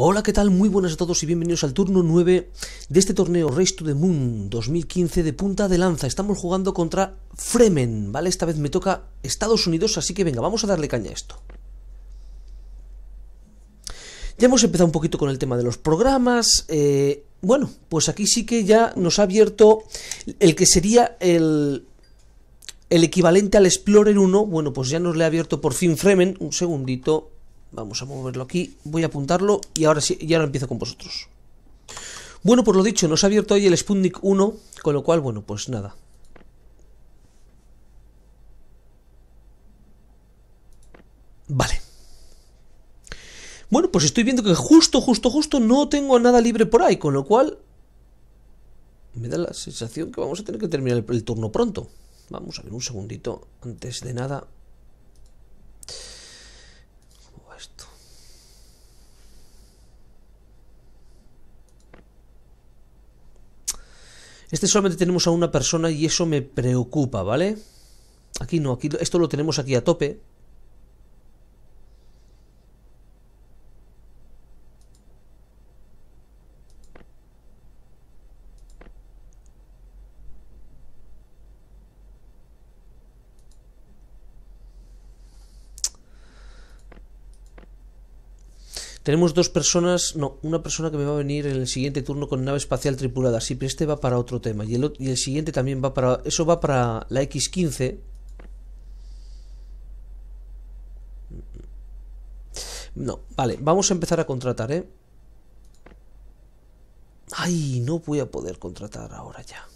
Hola, ¿qué tal? Muy buenas a todos y bienvenidos al turno 9 de este torneo Race to the Moon 2015 de punta de lanza. Estamos jugando contra Fremen, ¿vale? Esta vez me toca Estados Unidos, así que venga, vamos a darle caña a esto. Ya hemos empezado un poquito con el tema de los programas. Eh, bueno, pues aquí sí que ya nos ha abierto el que sería el, el equivalente al Explorer 1. Bueno, pues ya nos le ha abierto por fin Fremen. Un segundito. Vamos a moverlo aquí, voy a apuntarlo y ahora sí, ya lo empiezo con vosotros. Bueno, por lo dicho, nos ha abierto hoy el Sputnik 1, con lo cual, bueno, pues nada. Vale. Bueno, pues estoy viendo que justo, justo, justo no tengo nada libre por ahí, con lo cual... Me da la sensación que vamos a tener que terminar el turno pronto. Vamos a ver un segundito, antes de nada... Este solamente tenemos a una persona y eso me preocupa, ¿vale? Aquí no, aquí esto lo tenemos aquí a tope. Tenemos dos personas, no, una persona que me va a venir en el siguiente turno con nave espacial tripulada. Sí, pero este va para otro tema. Y el, siguiente también va para... Eso va para la X-15. No, vale, vamos a empezar a contratar, ¿eh? Ay, no voy a poder contratar ahora ya.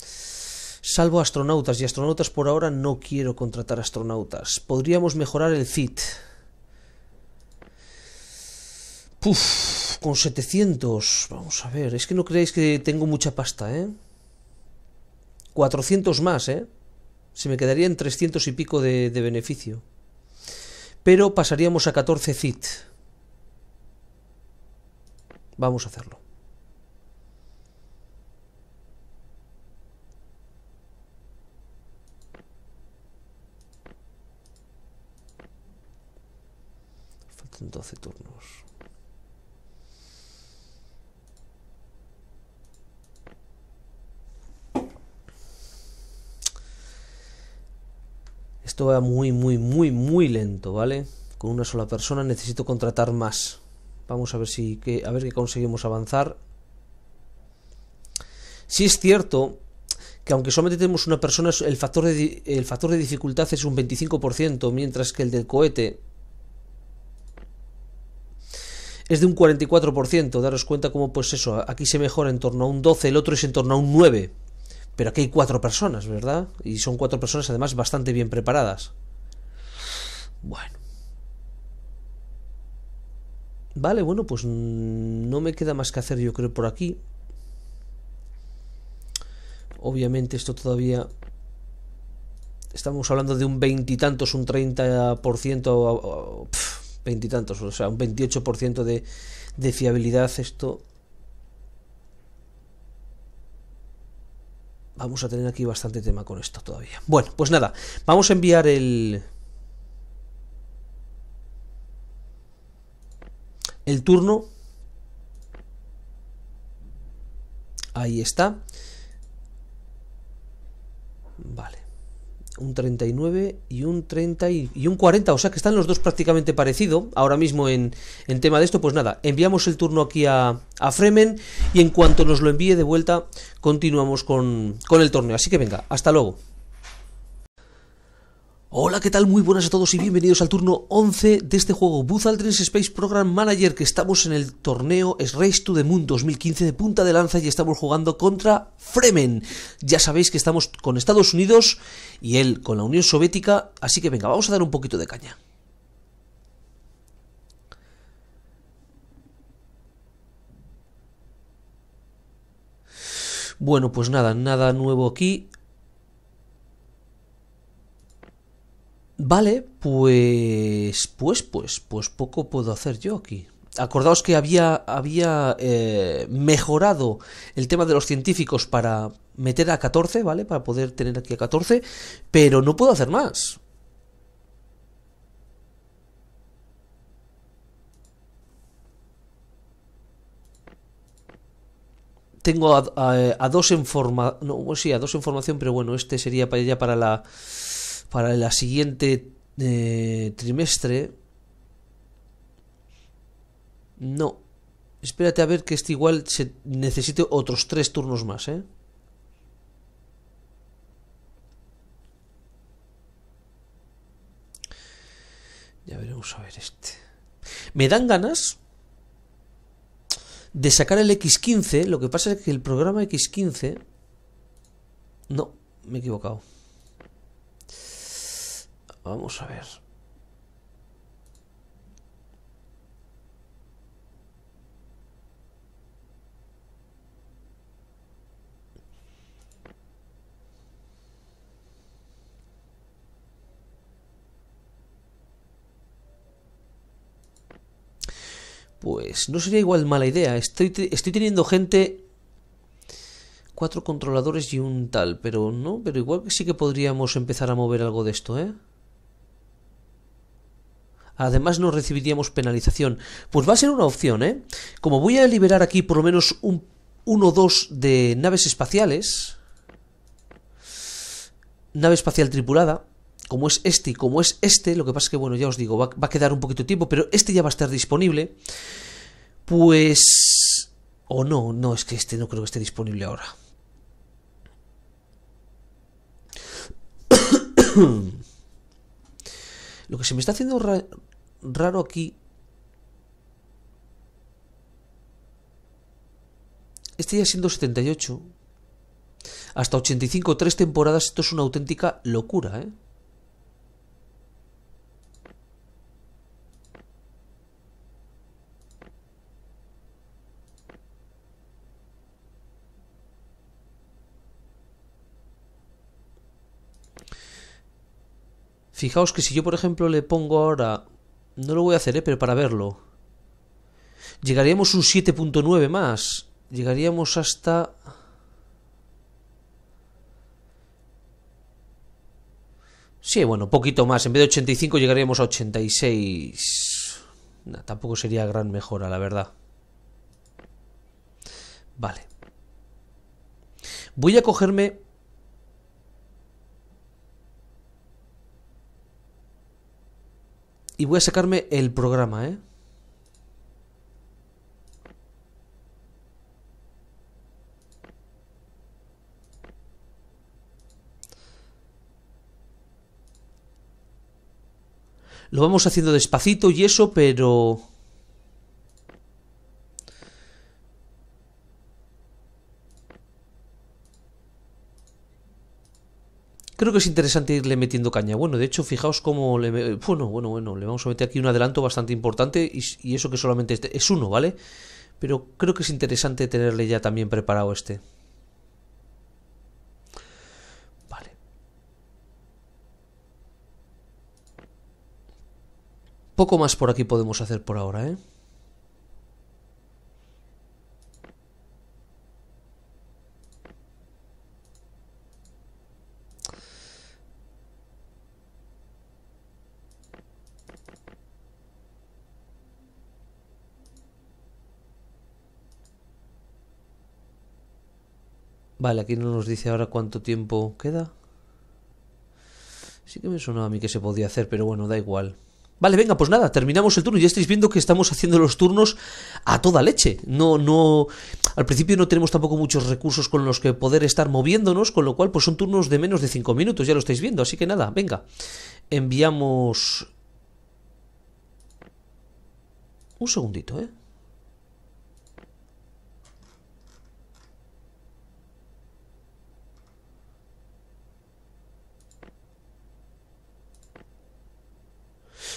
Salvo astronautas, y astronautas por ahora no quiero contratar astronautas. Podríamos mejorar el fit con 700. Vamos a ver, es que no creéis que tengo mucha pasta, ¿eh? 400 más, ¿eh? Se me quedarían 300 y pico de, de beneficio. Pero pasaríamos a 14 CIT. Vamos a hacerlo. Faltan 12 turnos. Esto va muy, muy, muy, muy lento, ¿vale? Con una sola persona necesito contratar más. Vamos a ver si que, a ver qué conseguimos avanzar. Si sí es cierto que aunque solamente tenemos una persona, el factor de, el factor de dificultad es un 25%, mientras que el del cohete es de un 44%. Daros cuenta cómo pues eso, aquí se mejora en torno a un 12, el otro es en torno a un 9%. Pero aquí hay cuatro personas, ¿verdad? Y son cuatro personas además bastante bien preparadas. Bueno. Vale, bueno, pues no me queda más que hacer yo creo por aquí. Obviamente esto todavía... Estamos hablando de un veintitantos, un ciento... veintitantos, o sea, un 28% ciento de fiabilidad. Esto vamos a tener aquí bastante tema con esto todavía. Bueno, pues nada, vamos a enviar el... El turno. Ahí está. un 39 y un 30 y, un 40, o sea que están los dos prácticamente parecido ahora mismo en, en tema de esto, pues nada, enviamos el turno aquí a, a, Fremen y en cuanto nos lo envíe de vuelta continuamos con, con el torneo, así que venga, hasta luego. Hola, ¿qué tal? Muy buenas a todos y bienvenidos al turno 11 de este juego Buzz Aldrin's Space Program Manager que estamos en el torneo Race to the Moon 2015 de punta de lanza y estamos jugando contra Fremen. Ya sabéis que estamos con Estados Unidos y él con la Unión Soviética, así que venga, vamos a dar un poquito de caña. Bueno, pues nada, nada nuevo aquí. Vale, pues, pues, pues, pues poco puedo hacer yo aquí. Acordaos que había, había eh, mejorado el tema de los científicos para meter a 14, ¿vale? Para poder tener aquí a 14, pero no puedo hacer más. Tengo a, dos en forma... No, sí, a dos en formación, pero bueno, este sería para ya para la para la siguiente eh, trimestre. No. Espérate a ver que este igual se necesite otros tres turnos más, ¿eh? Ya veremos a ver este. Me dan ganas de sacar el X15. Lo que pasa es que el programa X15... No, me he equivocado. Vamos a ver. Pues no sería igual mala idea. Estoy, estoy teniendo gente... Cuatro controladores y un tal, pero no, pero igual que sí que podríamos empezar a mover algo de esto, ¿eh? Además no recibiríamos penalización. Pues va a ser una opción, ¿eh? Como voy a liberar aquí por lo menos un, uno o dos de naves espaciales. Nave espacial tripulada. Como es este y como es este, lo que pasa es que, bueno, ya os digo, va, a quedar un poquito de tiempo, pero este ya va a estar disponible. Pues... O no, no, es que este no creo que esté disponible ahora. Lo que se me está haciendo raro aquí... Este ya siendo 78. Hasta 85, tres temporadas, esto es una auténtica locura, ¿eh? Fijaos que si yo, por ejemplo, le pongo ahora... No lo voy a hacer, ¿eh? pero para verlo. Llegaríamos un 7.9 más. Llegaríamos hasta... Sí, bueno, poquito más. En vez de 85 llegaríamos a 86. tampoco sería gran mejora, la verdad. Vale. Voy a cogerme Y voy a sacarme el programa, ¿eh? Lo vamos haciendo despacito y eso, pero... creo que es interesante irle metiendo caña. Bueno, de hecho, fijaos cómo le... Bueno, bueno, bueno, le vamos a meter aquí un adelanto bastante importante y, eso que solamente este, es uno, ¿vale? Pero creo que es interesante tenerle ya también preparado este. Vale. Poco más por aquí podemos hacer por ahora, ¿eh? Vale, aquí no nos dice ahora cuánto tiempo queda. Sí que me sonaba a mí que se podía hacer, pero bueno, da igual. Vale, venga, pues nada, terminamos el turno. Ya estáis viendo que estamos haciendo los turnos a toda leche. No, no. Al principio no tenemos tampoco muchos recursos con los que poder estar moviéndonos, con lo cual, pues son turnos de menos de 5 minutos, ya lo estáis viendo. Así que nada, venga. Enviamos. Un segundito, ¿eh?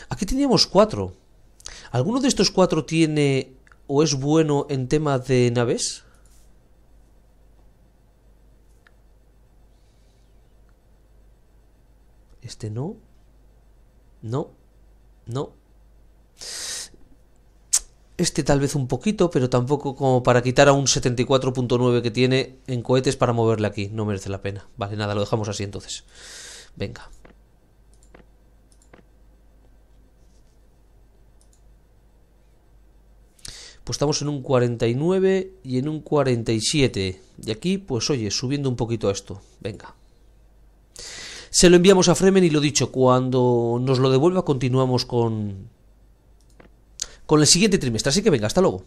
Aquí teníamos cuatro. ¿Alguno de estos cuatro tiene o es bueno en tema de naves? Este no. No. No. Este tal vez un poquito, pero tampoco como para quitar a un 74.9 que tiene en cohetes para moverle aquí. No merece la pena. Vale, nada, lo dejamos así entonces. Venga. pues estamos en un 49 y en un 47. Y aquí, pues oye, subiendo un poquito a esto. Venga. Se lo enviamos a Fremen y lo dicho, cuando nos lo devuelva continuamos con, con el siguiente trimestre. Así que venga, hasta luego.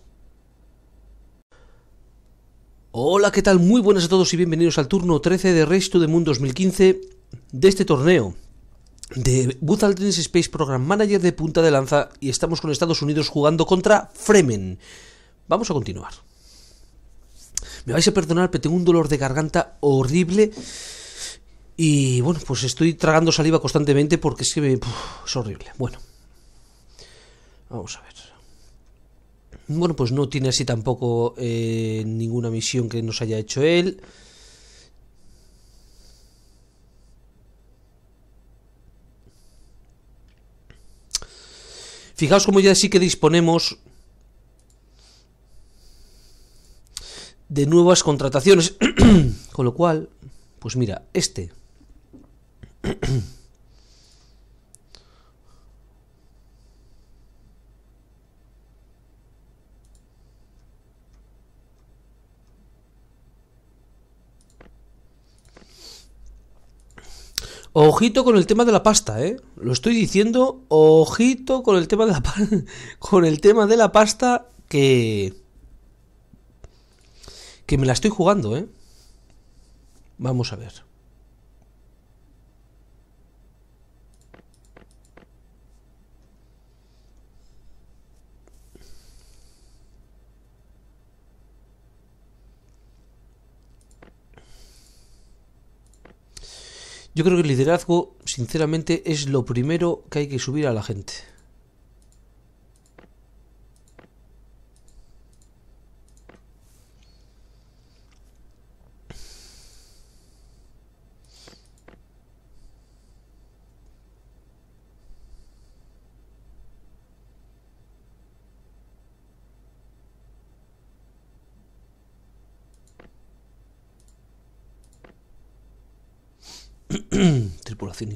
Hola, ¿qué tal? Muy buenas a todos y bienvenidos al turno 13 de Resto de Mundo Moon 2015 de este torneo de Booth Aldrin's Space Program Manager de punta de lanza y estamos con Estados Unidos jugando contra Fremen. Vamos a continuar. Me vais a perdonar, pero tengo un dolor de garganta horrible. Y bueno, pues estoy tragando saliva constantemente porque es que es horrible. Bueno, vamos a ver. Bueno, pues no tiene así tampoco eh, ninguna misión que nos haya hecho él. Fijaos como ya sí que disponemos de nuevas contrataciones. Con lo cual, pues mira, este Ojito con el tema de la pasta, ¿eh? Lo estoy diciendo, ojito con el tema de la con el tema de la pasta que que me la estoy jugando, ¿eh? Vamos a ver. Yo creo que el liderazgo, sinceramente, es lo primero que hay que subir a la gente.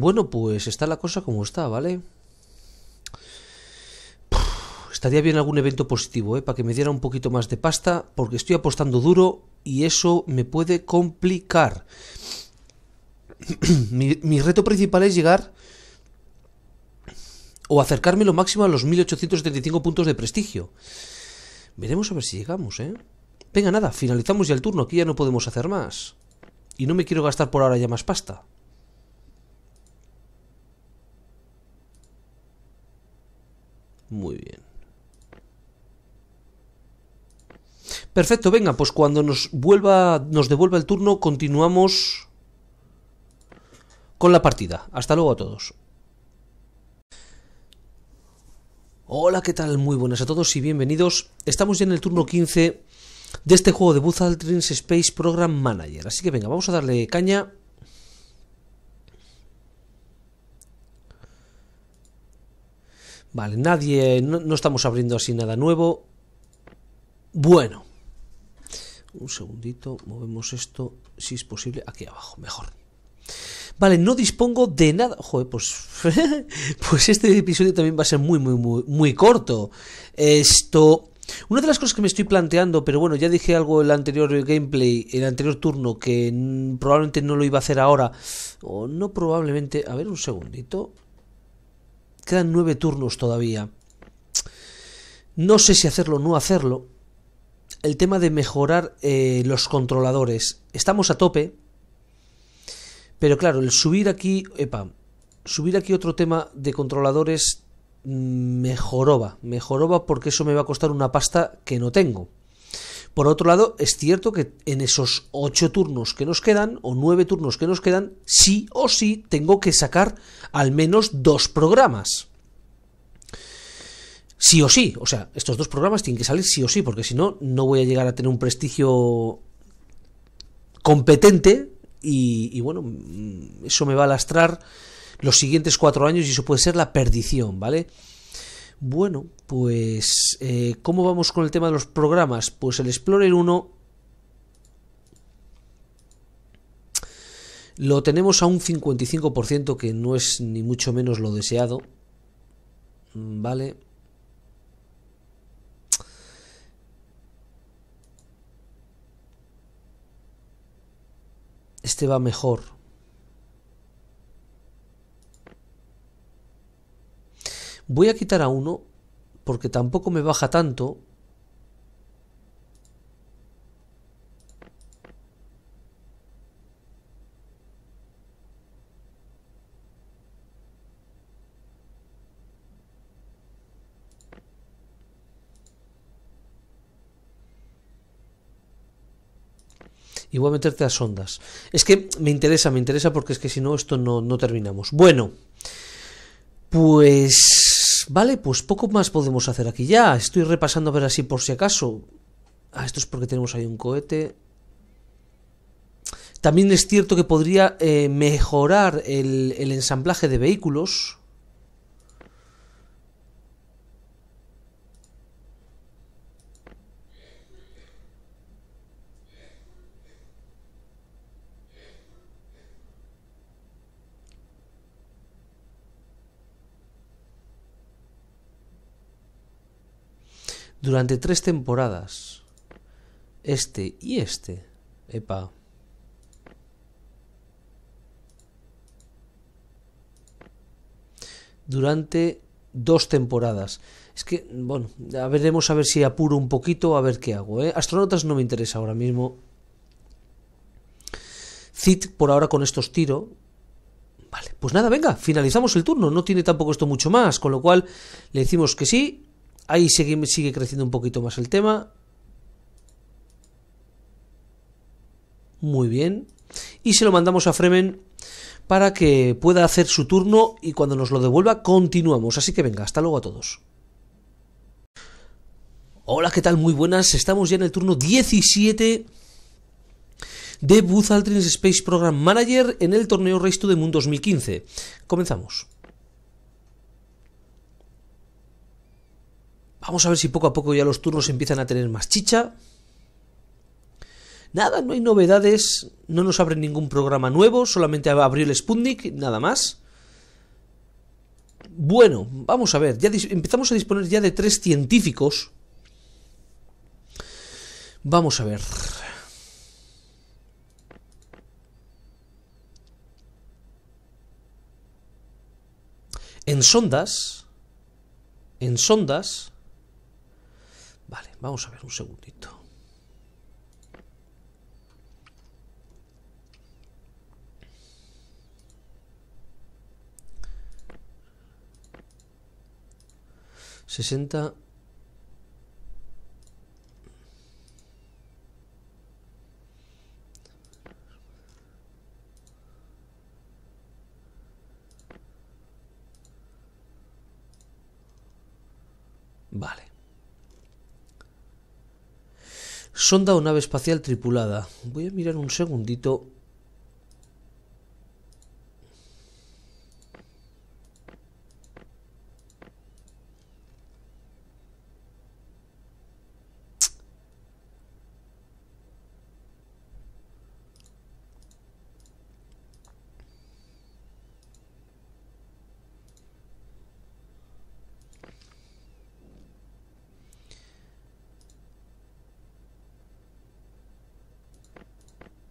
Bueno, pues está la cosa como está, ¿vale? estaría bien algún evento positivo, ¿eh? Para que me diera un poquito más de pasta, porque estoy apostando duro y eso me puede complicar. mi, mi reto principal es llegar o acercarme lo máximo a los 1875 puntos de prestigio. Veremos a ver si llegamos, ¿eh? Venga, nada, finalizamos ya el turno, aquí ya no podemos hacer más. Y no me quiero gastar por ahora ya más pasta. Muy bien. Perfecto, venga, pues cuando nos vuelva, nos devuelva el turno, continuamos con la partida. Hasta luego a todos. Hola, ¿qué tal? Muy buenas a todos y bienvenidos. Estamos ya en el turno 15 de este juego de Buzz Aldrin's Space Program Manager. Así que venga, vamos a darle caña Vale, nadie, no, estamos abriendo así nada nuevo. Bueno. Un segundito, movemos esto, si es posible, aquí abajo, mejor. Vale, no dispongo de nada. Joder, pues. pues este episodio también va a ser muy, muy, muy, muy corto. Esto. Una de las cosas que me estoy planteando, pero bueno, ya dije algo en el anterior gameplay, en el anterior turno, que probablemente no lo iba a hacer ahora. O no probablemente. A ver, un segundito quedan nueve turnos todavía. No sé si hacerlo o no hacerlo. El tema de mejorar eh, los controladores. Estamos a tope. Pero claro, el subir aquí... Epa, subir aquí otro tema de controladores mm, mejoroba. Mejoroba porque eso me va a costar una pasta que no tengo. Por otro lado, es cierto que en esos ocho turnos que nos quedan, o nueve turnos que nos quedan, sí o sí tengo que sacar al menos dos programas. Sí o sí, o sea, estos dos programas tienen que salir sí o sí, porque si no, no voy a llegar a tener un prestigio competente y, y bueno, mm, eso me va a lastrar los siguientes cuatro años y eso puede ser la perdición, ¿vale? Bueno, pues eh, ¿cómo vamos con el tema de los programas? Pues el Explorer 1 lo tenemos a un 55% que no es ni mucho menos lo deseado. Mm, vale. Este va mejor. Voy a quitar a uno porque tampoco me baja tanto. y voy a meterte a sondas. Es que me interesa, me interesa porque es que si no, esto no, no terminamos. Bueno, pues Vale, pues poco más podemos hacer aquí ya. Estoy repasando a ver así por si acaso. Ah, esto es porque tenemos ahí un cohete. También es cierto que podría eh, mejorar el ensamblaje de vehículos. durante tres temporadas. Este y este. Epa. Durante dos temporadas. Es que, bueno, a veremos a ver si apuro un poquito, a ver qué hago. ¿eh? Astronautas no me interesa ahora mismo. Zit, por ahora con estos tiro. Vale, pues nada, venga, finalizamos el turno. No tiene tampoco esto mucho más, con lo cual le decimos que sí Ahí sigue, creciendo un poquito más el tema. Muy bien. Y se lo mandamos a Fremen para que pueda hacer su turno y cuando nos lo devuelva continuamos. Así que venga, hasta luego a todos. Hola, ¿qué tal? Muy buenas. Estamos ya en el turno 17 de Buzz Aldrin's Space Program Manager en el torneo Race to the Moon 2015. Comenzamos. Vamos a ver si poco a poco ya los turnos empiezan a tener más chicha. Nada, no hay novedades, no nos abren ningún programa nuevo, solamente abrió el Sputnik, nada más. Bueno, vamos a ver, ya empezamos a disponer ya de tres científicos. Vamos a ver. En sondas, en sondas, Vale, vamos a ver un segundito. Sesenta... Vale. Sonda o nave espacial tripulada. Voy a mirar un segundito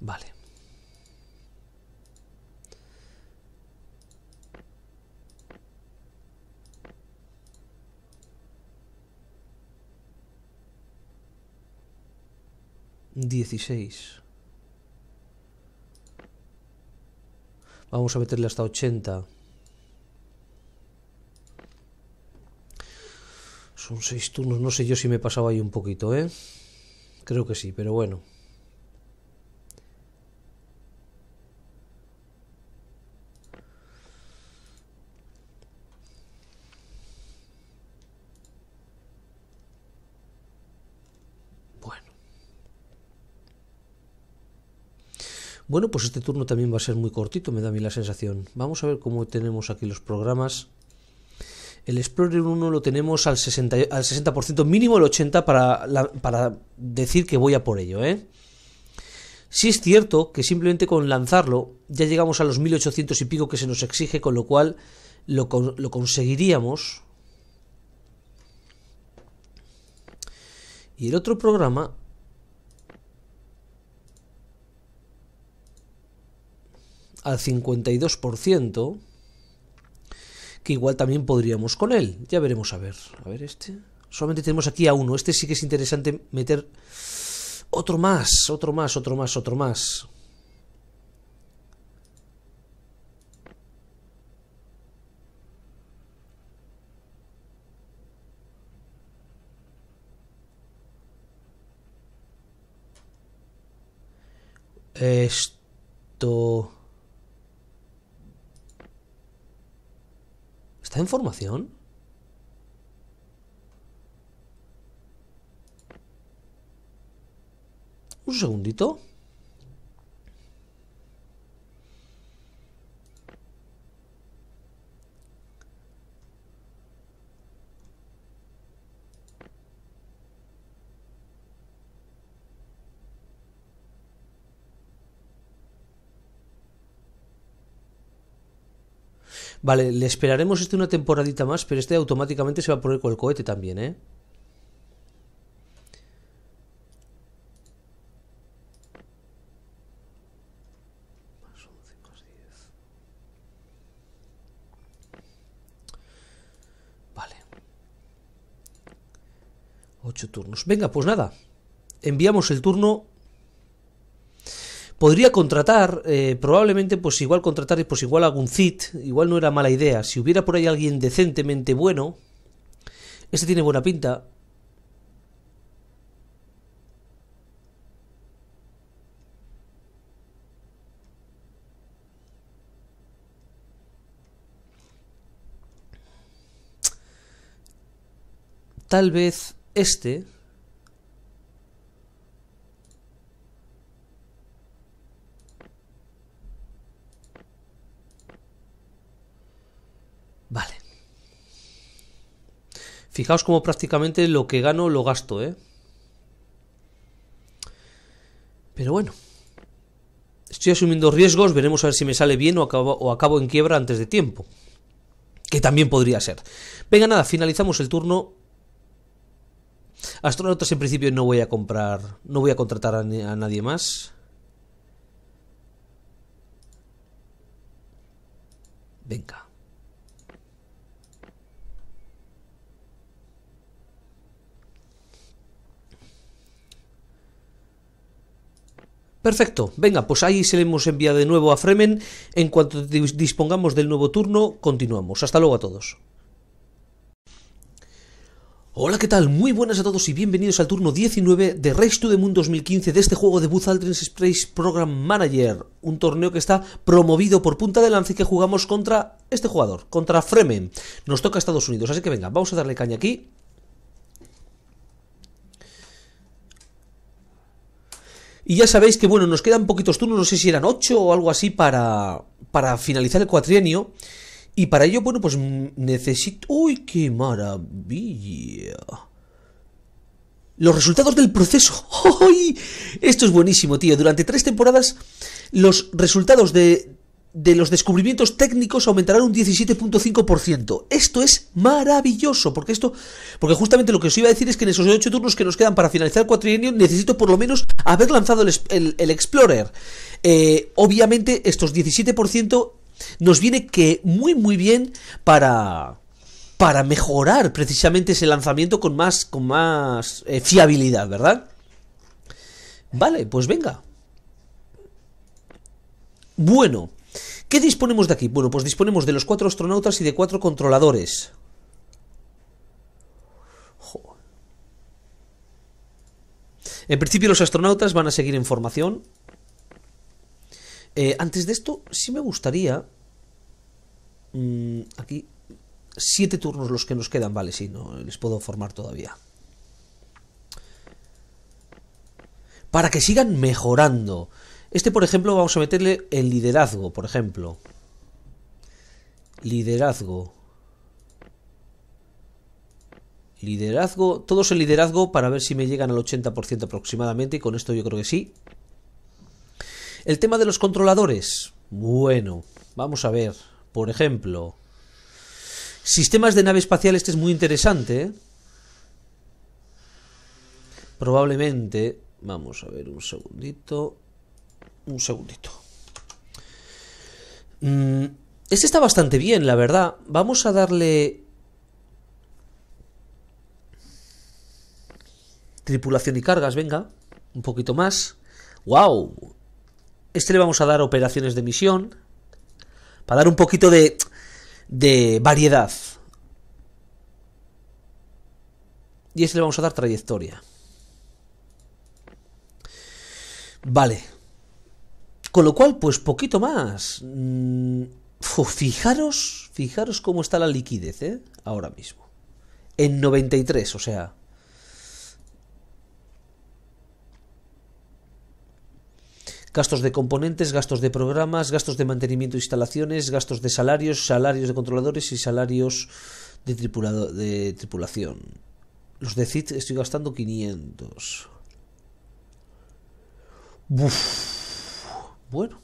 Vale. Dieciséis. Vamos a meterle hasta 80. Son seis turnos. No sé yo si me pasaba ahí un poquito, ¿eh? Creo que sí, pero bueno. Bueno, pues este turno también va a ser muy cortito, me da a mí la sensación. Vamos a ver cómo tenemos aquí los programas. El Explorer 1 lo tenemos al 60%, al 60% mínimo el 80% para, decir que voy a por ello. ¿eh? Sí es cierto que simplemente con lanzarlo ya llegamos a los 1800 y pico que se nos exige, con lo cual lo, lo conseguiríamos. Y el otro programa al 52%, que igual también podríamos con él. Ya veremos, a ver. A ver este. Solamente tenemos aquí a uno. Este sí que es interesante meter otro más, otro más, otro más, otro más. Esto... ¿Está en formación? Un segundito. Vale, le esperaremos este una temporadita más, pero este automáticamente se va a poner con el cohete también, ¿eh? Vale. Ocho turnos. Venga, pues nada. Enviamos el turno Podría contratar, eh, probablemente, pues igual contratar, pues igual algún CIT, igual no era mala idea. Si hubiera por ahí alguien decentemente bueno, este tiene buena pinta. Tal vez este Fijaos como prácticamente lo que gano lo gasto, ¿eh? Pero bueno. Estoy asumiendo riesgos, veremos a ver si me sale bien o acabo, o acabo en quiebra antes de tiempo. Que también podría ser. Venga, nada, finalizamos el turno. Astronautas en principio no voy a comprar, no voy a contratar a nadie más. Venga. Perfecto, venga, pues ahí se le hemos enviado de nuevo a Fremen. En cuanto dispongamos del nuevo turno, continuamos. Hasta luego a todos. Hola, ¿qué tal? Muy buenas a todos y bienvenidos al turno 19 de Race to the Moon 2015 de este juego de Buzz Aldrin's Space Program Manager, un torneo que está promovido por punta de lance y que jugamos contra este jugador, contra Fremen. Nos toca Estados Unidos, así que venga, vamos a darle caña aquí Y ya sabéis que, bueno, nos quedan poquitos turnos, no sé si eran ocho o algo así para, para finalizar el cuatrienio. Y para ello, bueno, pues necesito... ¡Uy, qué maravilla! Los resultados del proceso. ¡Uy! Esto es buenísimo, tío. Durante tres temporadas, los resultados de de los descubrimientos técnicos aumentarán un 17.5%. Esto es maravilloso, porque esto porque justamente lo que os iba a decir es que en esos 8 turnos que nos quedan para finalizar el cuatrienio necesito por lo menos haber lanzado el, Explorer. Eh, obviamente estos 17% nos viene que muy muy bien para para mejorar precisamente ese lanzamiento con más con más eh, fiabilidad, ¿verdad? Vale, pues venga. Bueno, ¿Qué disponemos de aquí? Bueno, pues disponemos de los cuatro astronautas y de cuatro controladores. En principio los astronautas van a seguir en formación. Eh, antes de esto, sí me gustaría... Mm, aquí... Siete turnos los que nos quedan, vale, sí, no les puedo formar todavía. Para que sigan mejorando. Este, por ejemplo, vamos a meterle el liderazgo, por ejemplo. Liderazgo. Liderazgo. Todos el liderazgo para ver si me llegan al 80% aproximadamente. Y con esto yo creo que sí. El tema de los controladores. Bueno, vamos a ver. Por ejemplo. Sistemas de nave espacial. Este es muy interesante. ¿eh? Probablemente. Vamos a ver un segundito. Un segundito. Mm, este está bastante bien, la verdad. Vamos a darle... Tripulación y cargas, venga. Un poquito más. ¡Wow! Este le vamos a dar operaciones de misión. Para dar un poquito de... de variedad. Y este le vamos a dar trayectoria. Vale, con lo cual, pues poquito más. Mm, fijaros, fijaros cómo está la liquidez ¿eh? ahora mismo. En 93, o sea. Gastos de componentes, gastos de programas, gastos de mantenimiento de instalaciones, gastos de salarios, salarios de controladores y salarios de, tripulación. Los de CIT estoy gastando 500. Bueno.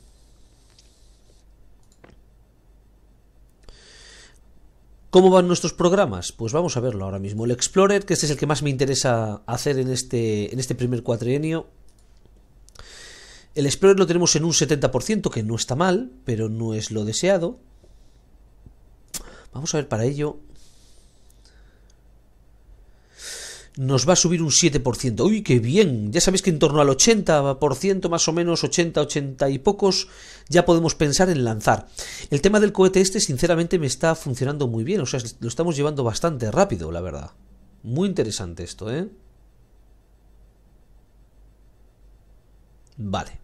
¿Cómo van nuestros programas? Pues vamos a verlo ahora mismo. El Explorer, que este es el que más me interesa hacer en este, en este primer cuatrienio. El Explorer lo tenemos en un 70%, que no está mal, pero no es lo deseado. Vamos a ver para ello nos va a subir un 7%. ¡Uy, qué bien! Ya sabéis que en torno al 80%, más o menos, 80, 80 y pocos, ya podemos pensar en lanzar. El tema del cohete este, sinceramente, me está funcionando muy bien. O sea, lo estamos llevando bastante rápido, la verdad. Muy interesante esto, ¿eh? Vale.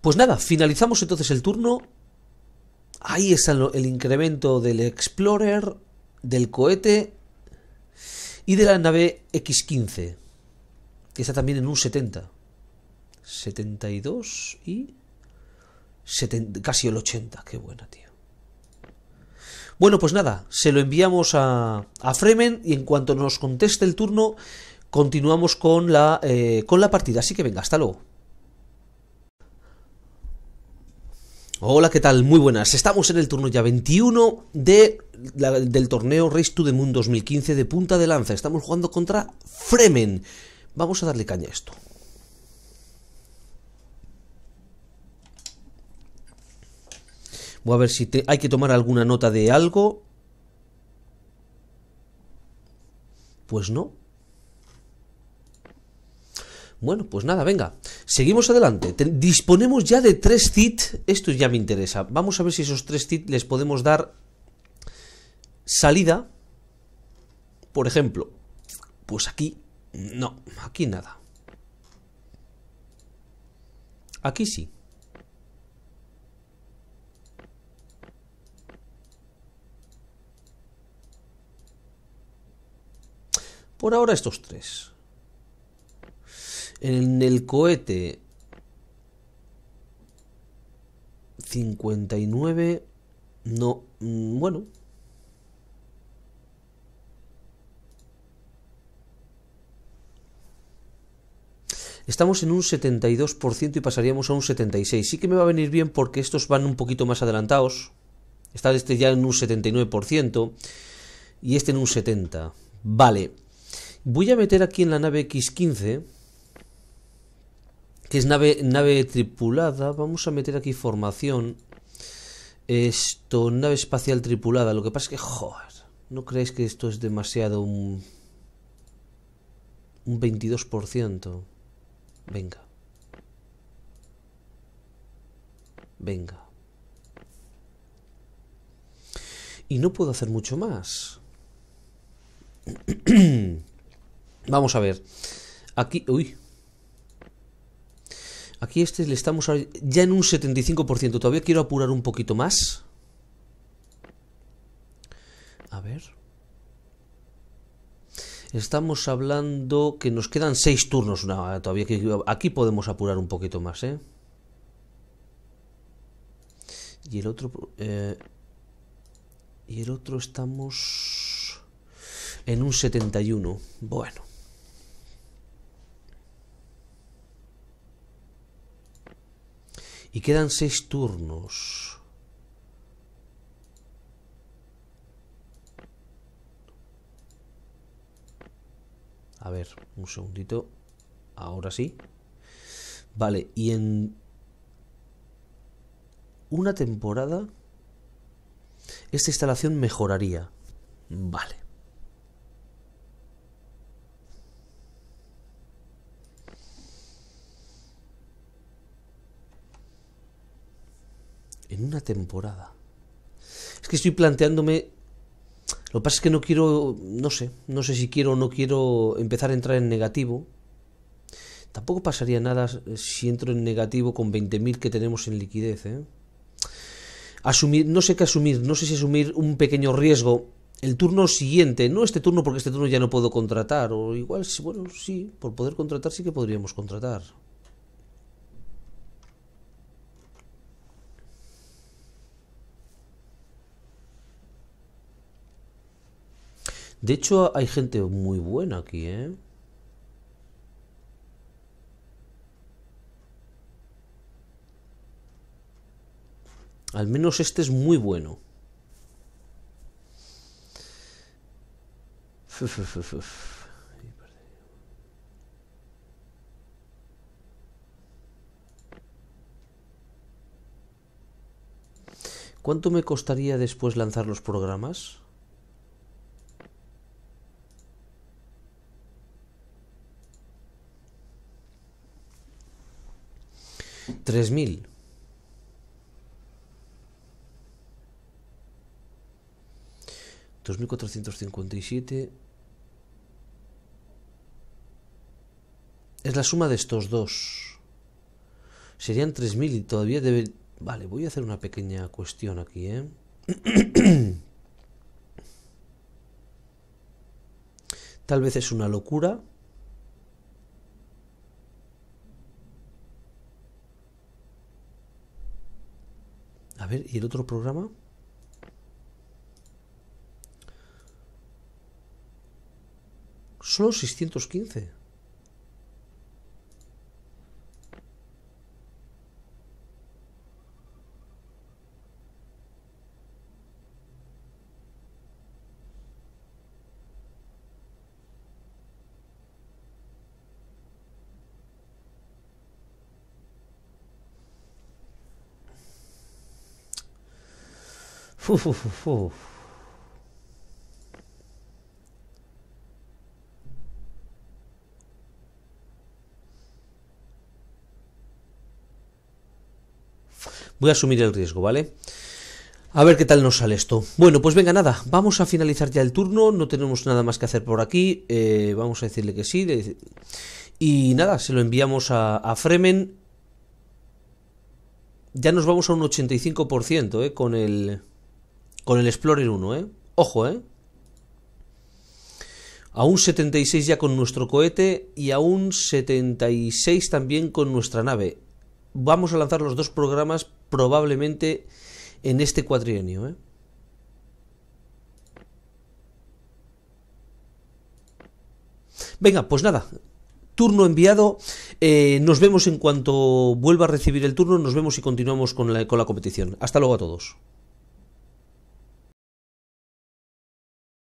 Pues nada, finalizamos entonces el turno. Ahí está el incremento del Explorer, del cohete y de la nave X-15, que está también en un 70. 72 y casi el 80. Qué buena, tío. Bueno, pues nada, se lo enviamos a, Fremen y en cuanto nos conteste el turno, continuamos con la, eh, con la partida. Así que venga, hasta luego. Hola, ¿qué tal? Muy buenas. Estamos en el turno ya 21 de, del torneo Race to the Moon 2015 de punta de lanza. Estamos jugando contra Fremen. Vamos a darle caña a esto. Voy a ver si hay que tomar alguna nota de algo. Pues no. Bueno, pues nada, venga, seguimos adelante. disponemos ya de tres TIT, esto ya me interesa. Vamos a ver si esos tres TIT les podemos dar salida. Por ejemplo, pues aquí, no, aquí nada. Aquí sí. Por ahora estos tres. En el cohete 59, no, mm, bueno. Estamos en un 72% y pasaríamos a un 76%. Sí que me va a venir bien porque estos van un poquito más adelantados. Está este ya en un 79% y este en un 70%. Vale. Voy a meter aquí en la nave X15 que es nave, tripulada. Vamos a meter aquí formación. Esto, nave espacial tripulada. Lo que pasa es que, joder, ¿no creéis que esto es demasiado un, un 22%? Venga. Venga. Y no puedo hacer mucho más. Vamos a ver. Aquí, uy, Aquí este le estamos ya en un 75%. Todavía quiero apurar un poquito más. A ver. Estamos hablando que nos quedan 6 turnos. todavía aquí podemos apurar un poquito más, ¿eh? Y el otro... Eh, y el otro estamos en un 71. Bueno. Y quedan seis turnos. A ver, un segundito. Ahora sí. Vale, y en una temporada esta instalación mejoraría. Vale. en una temporada. Es que estoy planteándome. Lo que pasa es que no quiero, no sé, no sé si quiero o no quiero empezar a entrar en negativo. Tampoco pasaría nada si entro en negativo con 20.000 que tenemos en liquidez. ¿eh? Asumir, no sé qué asumir, no sé si asumir un pequeño riesgo. El turno siguiente, no este turno porque este turno ya no puedo contratar, o igual, bueno, sí, por poder contratar sí que podríamos contratar. De hecho, hay gente muy buena aquí, ¿eh? Al menos este es muy bueno. ¿Cuánto me costaría después lanzar los programas? Tres mil. Es la suma de estos dos. Serían tres mil y todavía debe... Vale, voy a hacer una pequeña cuestión aquí, ¿eh? Tal vez es una locura, ver, ¿y el otro programa? Solo 615. Voy a asumir el riesgo, ¿vale? A ver qué tal nos sale esto. Bueno, pues venga, nada, vamos a finalizar ya el turno, no tenemos nada más que hacer por aquí, eh, vamos a decirle que sí. Y nada, se lo enviamos a, a Fremen. Ya nos vamos a un 85%, ¿eh? Con el... Con el Explorer 1, ¿eh? Ojo, ¿eh? A un 76 ya con nuestro cohete y a un 76 también con nuestra nave. Vamos a lanzar los dos programas probablemente en este cuatrienio, ¿eh? Venga, pues nada, turno enviado. Eh, nos vemos en cuanto vuelva a recibir el turno, nos vemos y continuamos con la competición. Hasta luego a todos.